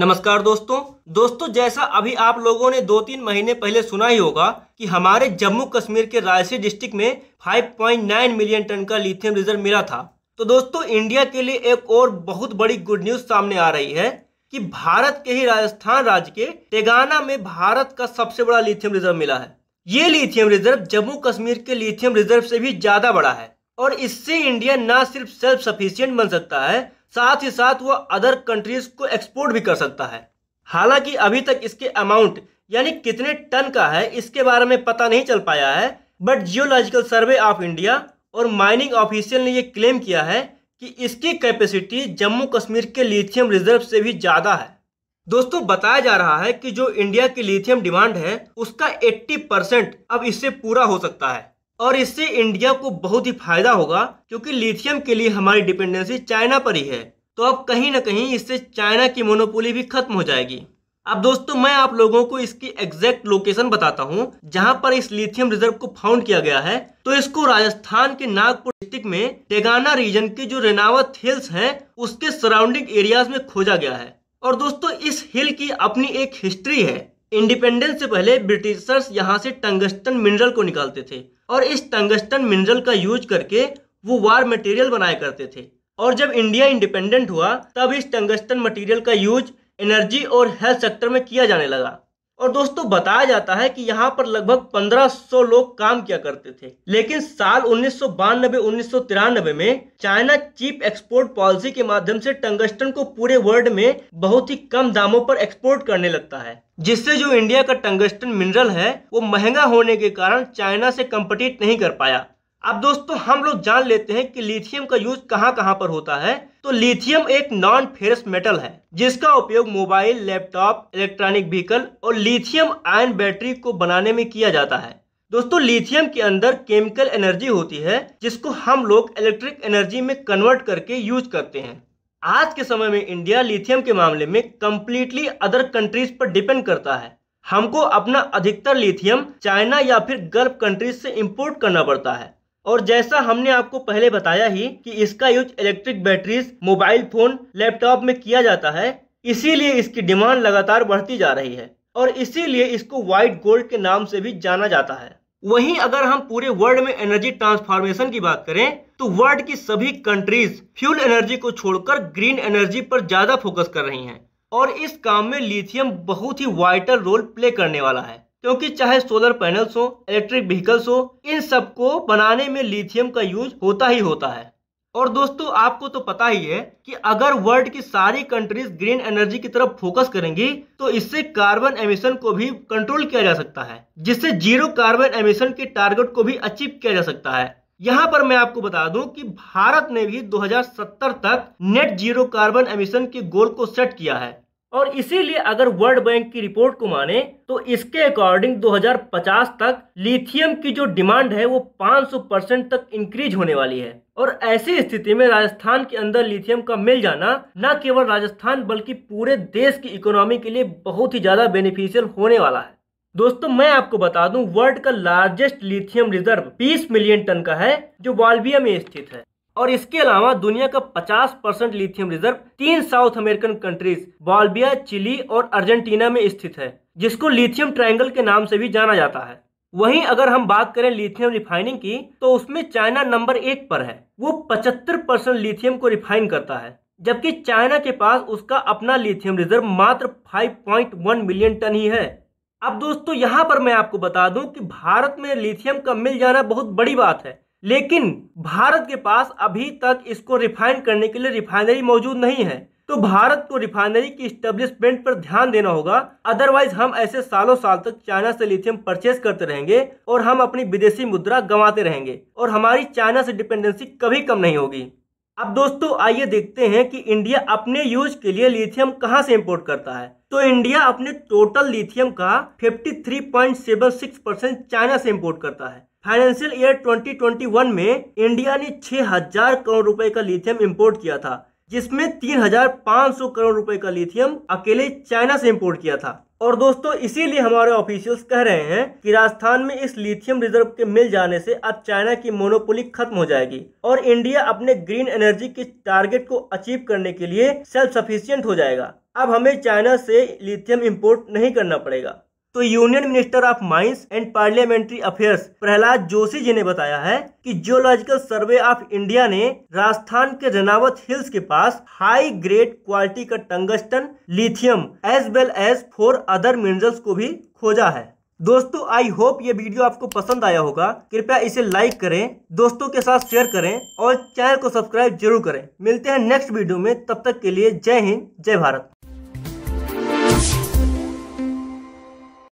नमस्कार दोस्तों दोस्तों जैसा अभी आप लोगों ने दो तीन महीने पहले सुना ही होगा कि हमारे जम्मू कश्मीर के रायसी डिस्ट्रिक्ट में 5.9 मिलियन टन का लिथियम रिजर्व मिला था तो दोस्तों इंडिया के लिए एक और बहुत बड़ी गुड न्यूज सामने आ रही है कि भारत के ही राजस्थान राज्य के तेगाना में भारत का सबसे बड़ा लिथियम रिजर्व मिला है ये लिथियम रिजर्व जम्मू कश्मीर के लिथियम रिजर्व से भी ज्यादा बड़ा है और इससे इंडिया न सिर्फ सेल्फ सफिशियंट बन सकता है साथ ही साथ वह अदर कंट्रीज को एक्सपोर्ट भी कर सकता है हालांकि अभी तक इसके अमाउंट यानी कितने टन का है इसके बारे में पता नहीं चल पाया है but geological survey of India और माइनिंग ऑफिशियल ने यह क्लेम किया है कि इसकी कैपेसिटी जम्मू कश्मीर के लिथियम रिजर्व से भी ज़्यादा है दोस्तों बताया जा रहा है कि जो इंडिया की लिथियम डिमांड है उसका 80 परसेंट अब इससे पूरा हो सकता है और इससे इंडिया को बहुत ही फायदा होगा क्योंकि लिथियम के लिए हमारी डिपेंडेंसी चाइना पर ही है तो अब कहीं ना कहीं इससे चाइना की मोनोपोली भी खत्म हो जाएगी अब दोस्तों मैं आप लोगों को इसकी एग्जैक्ट लोकेशन बताता हूँ जहाँ पर इस लिथियम रिजर्व को फाउंड किया गया है तो इसको राजस्थान के नागपुर डिस्ट्रिक्ट में टेगाना रीजन के जो रेनावत हिल्स हैं उसके सराउंडिंग एरियाज में खोजा गया है और दोस्तों इस हिल की अपनी एक हिस्ट्री है इंडिपेंडेंस से पहले ब्रिटिशर्स यहाँ से टंगस्टन मिनरल को निकालते थे और इस टंगस्टन मिनरल का यूज करके वो वार मटेरियल बनाया करते थे और जब इंडिया इंडिपेंडेंट हुआ तब इस टंगस्टन मटेरियल का यूज एनर्जी और हेल्थ सेक्टर में किया जाने लगा और दोस्तों बताया जाता है कि यहाँ पर लगभग 1500 लोग काम किया करते थे लेकिन साल उन्नीस सौ में चाइना चीप एक्सपोर्ट पॉलिसी के माध्यम से टंगस्टन को पूरे वर्ल्ड में बहुत ही कम दामों पर एक्सपोर्ट करने लगता है जिससे जो इंडिया का टंगस्टन मिनरल है वो महंगा होने के कारण चाइना से कम्पटीट नहीं कर पाया अब दोस्तों हम लोग जान लेते हैं कि लिथियम का यूज कहां कहां पर होता है तो लिथियम एक नॉन फेरस मेटल है जिसका उपयोग मोबाइल लैपटॉप इलेक्ट्रॉनिक व्हीकल और लिथियम आयन बैटरी को बनाने में किया जाता है दोस्तों लिथियम के अंदर केमिकल एनर्जी होती है जिसको हम लोग इलेक्ट्रिक एनर्जी में कन्वर्ट करके यूज करते हैं आज के समय में इंडिया लिथियम के मामले में कम्प्लीटली अदर कंट्रीज पर डिपेंड करता है हमको अपना अधिकतर लिथियम चाइना या फिर गल्फ कंट्रीज से इम्पोर्ट करना पड़ता है और जैसा हमने आपको पहले बताया ही कि इसका use electric batteries mobile phone laptop में किया जाता है इसीलिए इसकी डिमांड लगातार बढ़ती जा रही है और इसीलिए इसको व्हाइट गोल्ड के नाम से भी जाना जाता है वहीं अगर हम पूरे वर्ल्ड में एनर्जी ट्रांसफॉर्मेशन की बात करें तो वर्ल्ड की सभी कंट्रीज फ्यूल एनर्जी को छोड़कर ग्रीन एनर्जी पर ज्यादा फोकस कर रही हैं और इस काम में लिथियम बहुत ही वाइटल रोल प्ले करने वाला है क्योंकि चाहे सोलर पैनल्स हो इलेक्ट्रिक व्हीकल्स हो इन सबको बनाने में लिथियम का यूज होता ही होता है और दोस्तों आपको तो पता ही है कि अगर वर्ल्ड की सारी कंट्रीज ग्रीन एनर्जी की तरफ फोकस करेंगी तो इससे कार्बन एमिशन को भी कंट्रोल किया जा सकता है जिससे जीरो कार्बन एमिशन के टारगेट को भी अचीव किया जा सकता है यहाँ पर मैं आपको बता दूं कि भारत ने भी 2070 तक नेट जीरो कार्बन एमिशन के गोल को सेट किया है और इसीलिए अगर वर्ल्ड बैंक की रिपोर्ट को माने तो इसके अकॉर्डिंग 2050 तक लिथियम की जो डिमांड है वो 500 परसेंट तक इंक्रीज होने वाली है और ऐसी स्थिति में राजस्थान के अंदर लिथियम का मिल जाना न केवल राजस्थान बल्कि पूरे देश की इकोनॉमी के लिए बहुत ही ज़्यादा बेनिफिशियल होने वाला है दोस्तों मैं आपको बता दूं वर्ल्ड का largest lithium reserve 20 million ton का है जो वाल्विया में स्थित है और इसके अलावा दुनिया का 50 परसेंट लिथियम रिजर्व तीन South American countries Bolivia Chile और अर्जेंटीना में स्थित है जिसको लिथियम ट्रायंगल के नाम से भी जाना जाता है वहीं अगर हम बात करें लिथियम रिफाइनिंग की तो उसमें चाइना नंबर एक पर है वो 75 परसेंट लिथियम को रिफाइन करता है जबकि चाइना के पास उसका अपना लिथियम रिजर्व मात्र 5.1 मिलियन टन ही है अब दोस्तों यहाँ पर मैं आपको बता दूं कि भारत में लिथियम का मिल जाना बहुत बड़ी बात है लेकिन भारत के पास अभी तक इसको रिफाइन करने के लिए रिफाइनरी मौजूद नहीं है तो भारत को रिफाइनरी की स्टेब्लिशमेंट पर ध्यान देना होगा अदरवाइज हम ऐसे सालों साल तक चाइना से लिथियम परचेज करते रहेंगे और हम अपनी विदेशी मुद्रा गंवाते रहेंगे और हमारी चाइना से डिपेंडेंसी कभी कम नहीं होगी अब दोस्तों आइए देखते हैं कि इंडिया अपने यूज के लिए लिथियम कहाँ से इम्पोर्ट करता है तो इंडिया अपने टोटल लिथियम का 53.76 परसेंट चाइना से इम्पोर्ट करता है फाइनेंशियल ईयर 2021 में इंडिया ने 6000 करोड़ रुपए का लिथियम इंपोर्ट किया था जिसमें 3500 करोड़ रुपए का लिथियम अकेले चाइना से इंपोर्ट किया था और दोस्तों इसीलिए हमारे ऑफिशियल्स कह रहे हैं कि राजस्थान में इस लिथियम रिजर्व के मिल जाने से अब चाइना की मोनोपोली खत्म हो जाएगी और इंडिया अपने ग्रीन एनर्जी के टारगेट को अचीव करने के लिए सेल्फ सफिशियंट हो जाएगा अब हमें चाइना से लिथियम इंपोर्ट नहीं करना पड़ेगा तो union minister of mines and parliamentary affairs Pralhad Joshi ji ने बताया है कि जियोलॉजिकल सर्वे ऑफ इंडिया ने राजस्थान के रनावत हिल्स के पास हाई ग्रेड क्वालिटी का tungsten lithium as well as four other minerals को भी खोजा है दोस्तों आई होप ये वीडियो आपको पसंद आया होगा कृपया इसे लाइक करें दोस्तों के साथ शेयर करें और चैनल को सब्सक्राइब जरूर करें मिलते हैं नेक्स्ट वीडियो में तब तक के लिए जय हिंद जय भारत